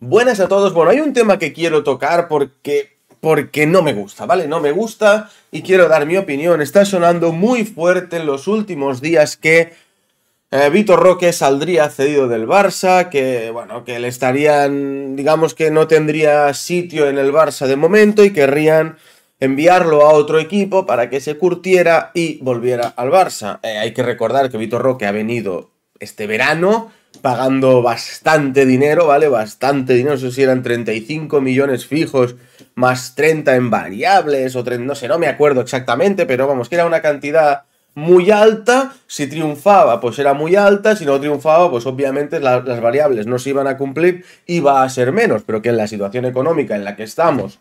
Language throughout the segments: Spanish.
Buenas a todos. Bueno, hay un tema que quiero tocar porque porque no me gusta, ¿vale? No me gusta y quiero dar mi opinión. Está sonando muy fuerte en los últimos días que eh, Vitor Roque saldría cedido del Barça, que bueno, que le estarían, digamos que no tendría sitio en el Barça de momento y querrían enviarlo a otro equipo para que se curtiera y volviera al Barça. Eh, hay que recordar que Vitor Roque ha venido este verano pagando bastante dinero, ¿vale? Bastante dinero, no sé si eran 35 millones fijos más 30 en variables o 30, no sé, no me acuerdo exactamente, pero vamos, que era una cantidad muy alta, si triunfaba pues era muy alta, si no triunfaba pues obviamente las variables no se iban a cumplir, iba a ser menos, pero que en la situación económica en la que estamos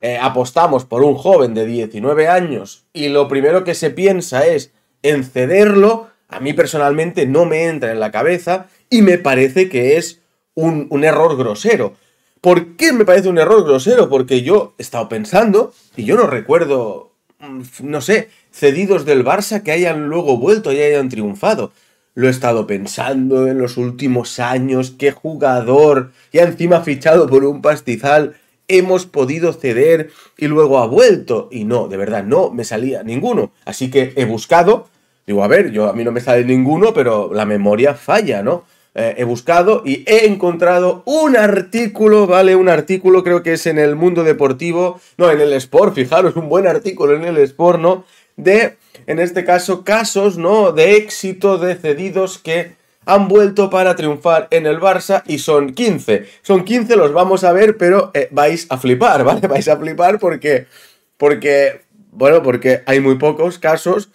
eh, apostamos por un joven de 19 años y lo primero que se piensa es en cederlo, a mí personalmente no me entra en la cabeza y me parece que es un, error grosero. ¿Por qué me parece un error grosero? Porque yo he estado pensando y yo no recuerdo, mm, no sé, cedidos del Barça que hayan luego vuelto y hayan triunfado. Lo he estado pensando en los últimos años, qué jugador, ya encima fichado por un pastizal, hemos podido ceder y luego ha vuelto. Y no, de verdad, no me salía ninguno. Así que he buscado, digo, a ver, yo a mí no me sale ninguno, pero la memoria falla, ¿no? Eh, he buscado y he encontrado un artículo, ¿vale? Un artículo, creo que es en el mundo deportivo, no, en el Sport, fijaros, un buen artículo en el Sport, ¿no? De, en este caso, casos, ¿no? De éxito de cedidos que han vuelto para triunfar en el Barça y son 15. Son 15, los vamos a ver, pero eh, vais a flipar, ¿vale? Vais a flipar porque, porque, bueno, porque hay muy pocos casos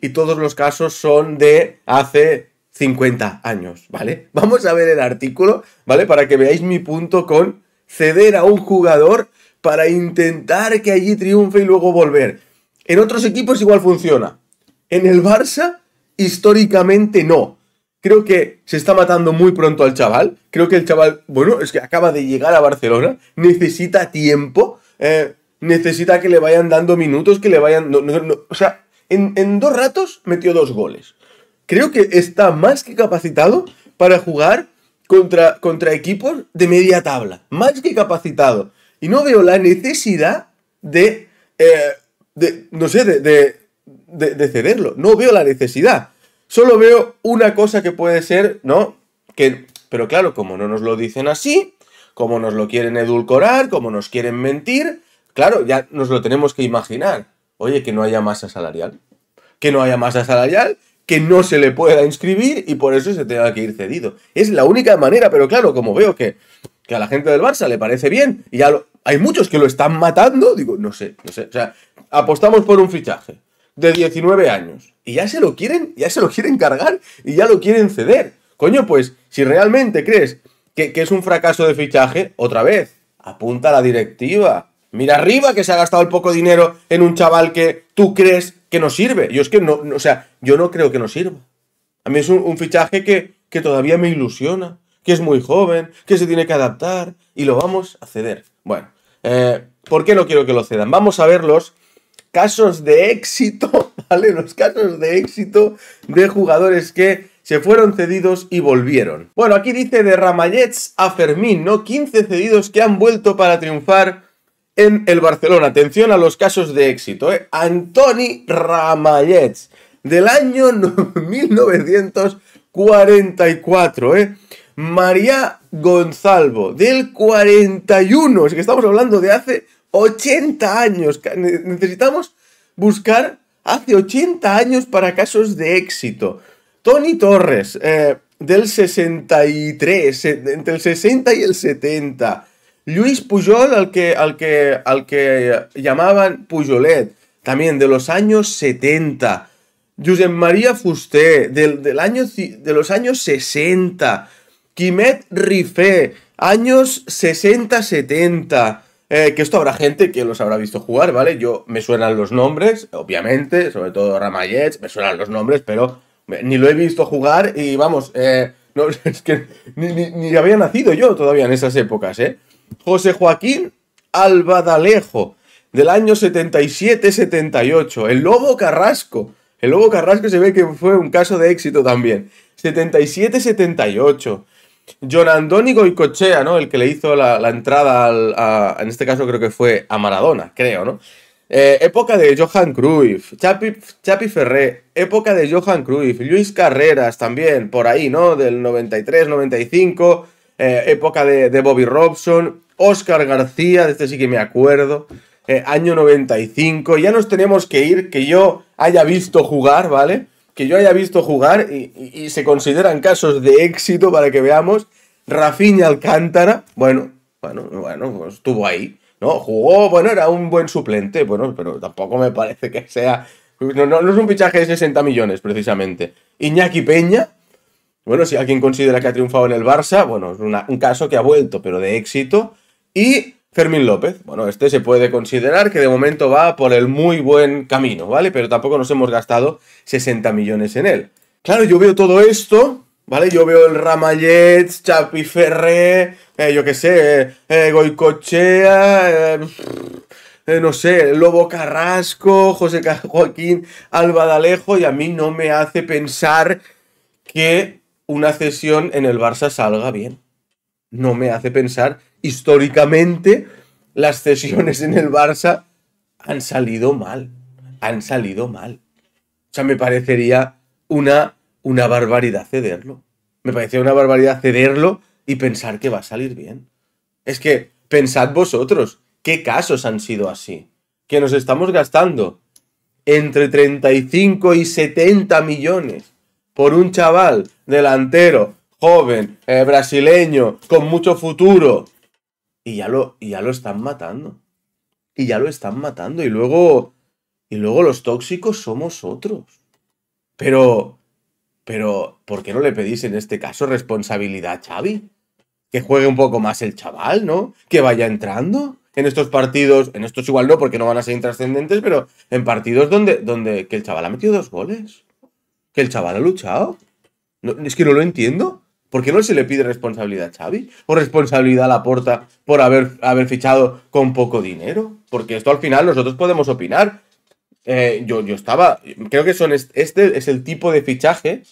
y todos los casos son de hace 50 años, ¿vale? Vamos a ver el artículo, ¿vale? Para que veáis mi punto con ceder a un jugador para intentar que allí triunfe y luego volver. En otros equipos igual funciona. En el Barça, históricamente no. Creo que se está matando muy pronto al chaval. Creo que el chaval, bueno, es que acaba de llegar a Barcelona, necesita tiempo, eh, necesita que le vayan dando minutos, que le vayan... O sea, en dos ratos metió dos goles creo que está más que capacitado para jugar contra, contra equipos de media tabla. Más que capacitado. Y no veo la necesidad de, eh, de no sé, de, de, de, cederlo. No veo la necesidad. Solo veo una cosa que puede ser, ¿no? Que, pero claro, como no nos lo dicen así, como nos lo quieren edulcorar, como nos quieren mentir, claro, ya nos lo tenemos que imaginar. Oye, que no haya masa salarial. Que no haya masa salarial que no se le pueda inscribir y por eso se tenga que ir cedido. Es la única manera, pero claro, como veo que, que a la gente del Barça le parece bien y ya hay muchos que lo están matando, digo, no sé, no sé. O sea, apostamos por un fichaje de 19 años y ya se lo quieren, ya se lo quieren cargar y ya lo quieren ceder. Coño, pues si realmente crees que, que es un fracaso de fichaje, otra vez, apunta a la directiva. Mira arriba que se ha gastado el poco dinero en un chaval que tú crees que no sirve. Yo es que no, o sea, yo no creo que no sirva. A mí es un, fichaje que, todavía me ilusiona, que es muy joven, que se tiene que adaptar y lo vamos a ceder. Bueno, eh, ¿por qué no quiero que lo cedan? Vamos a ver los casos de éxito, ¿vale? Los casos de éxito de jugadores que se fueron cedidos y volvieron. Bueno, aquí dice de Ramallets a Fermín, ¿no? 15 cedidos que han vuelto para triunfar en el Barcelona. Atención a los casos de éxito. ¿eh? Antoni Ramallets, del año 1944. ¿eh? María Gonzalvo, del 41. Es que estamos hablando de hace 80 años. Necesitamos buscar hace 80 años para casos de éxito. Tony Torres, eh, del 63, entre el 60 y el 70. Luis Pujol, al que, que, que llamaban Pujolet, también de los años 70. Josep María Fusté, del, de los años 60. Quimet Rifé, años 60-70. Eh, que esto habrá gente que los habrá visto jugar, ¿vale? Yo me suenan los nombres, obviamente, sobre todo Ramayet, me suenan los nombres, pero ni lo he visto jugar y vamos, eh, es que ni, ni había nacido yo todavía en esas épocas, ¿eh? José Joaquín Albadalejo, del año 77-78. El Lobo Carrasco. El Lobo Carrasco se ve que fue un caso de éxito también. 77-78. Andoni Goicochea, ¿no? El que le hizo la, entrada al, a, en este caso creo que fue a Maradona, creo, ¿no? Eh, época de Johan Cruyff, Chapi, Chapi Ferré, época de Johan Cruyff, Luis Carreras también, por ahí, ¿no? Del 93, 95. Eh, época de, Bobby Robson, Oscar García, de este sí que me acuerdo, eh, año 95, ya nos tenemos que ir, que yo haya visto jugar, ¿vale? Que yo haya visto jugar y, se consideran casos de éxito para que veamos. Rafinha Alcántara, bueno, bueno, bueno, pues estuvo ahí, ¿no? Jugó, bueno, era un buen suplente, bueno, pero tampoco me parece que sea... No, no es un fichaje de 60 millones, precisamente. Iñaki Peña, bueno, si alguien considera que ha triunfado en el Barça, bueno, es un caso que ha vuelto, pero de éxito. Y Fermín López, bueno, este se puede considerar que de momento va por el muy buen camino, ¿vale? Pero tampoco nos hemos gastado 60 millones en él. Claro, yo veo todo esto, ¿vale? Yo veo el Ramallets, Chapi Ferré, eh, yo qué sé, eh, eh, Goicochea, no sé, Lobo Carrasco, José Joaquín Alba D'Alejo, y a mí no me hace pensar que una cesión en el Barça salga bien. No me hace pensar. Históricamente, las cesiones en el Barça han salido mal. Han salido mal. O sea, me parecería una, una barbaridad cederlo. Me parecería una barbaridad cederlo y pensar que va a salir bien. Es que pensad vosotros, ¿qué casos han sido así? Que nos estamos gastando entre 35 y 70 millones por un chaval delantero, joven, eh, brasileño, con mucho futuro. Y ya, lo, y ya lo están matando. Y ya lo están matando. Y luego. Y luego los tóxicos somos otros. Pero. Pero, ¿por qué no le pedís en este caso responsabilidad a Xavi? Que juegue un poco más el chaval, ¿no? Que vaya entrando en estos partidos, en estos igual no, porque no van a ser intrascendentes, pero en partidos donde, donde que el chaval ha metido dos goles que el chaval ha luchado. es que no lo entiendo. ¿Por qué no se le pide responsabilidad a Xavi? ¿O responsabilidad a porta por haber, haber fichado con poco dinero? Porque esto al final nosotros podemos opinar. Eh, yo, yo estaba. Creo que son este es el tipo de fichaje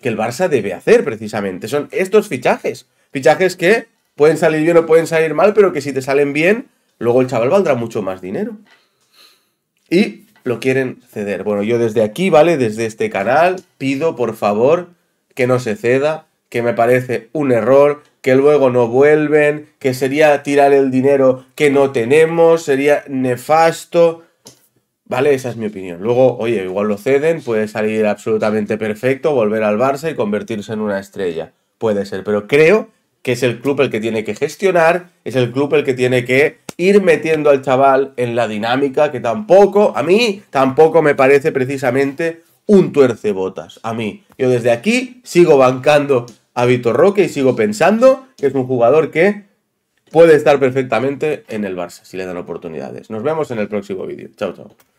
que el Barça debe hacer, precisamente. Son estos fichajes. Fichajes que pueden salir bien o pueden salir mal, pero que si te salen bien, luego el chaval valdrá mucho más dinero. Y lo quieren ceder. Bueno, yo desde aquí, ¿vale? Desde este canal, pido por favor que no se ceda, que me parece un error, que luego no vuelven, que sería tirar el dinero que no tenemos, sería nefasto. ¿Vale? Esa es mi opinión. Luego, oye, igual lo ceden, puede salir absolutamente perfecto, volver al Barça y convertirse en una estrella. Puede ser, pero creo que es el club el que tiene que gestionar, es el club el que tiene que ir metiendo al chaval en la dinámica que tampoco, a mí tampoco me parece precisamente un tuercebotas. A mí, yo desde aquí sigo bancando a Vitor Roque y sigo pensando que es un jugador que puede estar perfectamente en el Barça si le dan oportunidades. Nos vemos en el próximo vídeo. Chao, chao.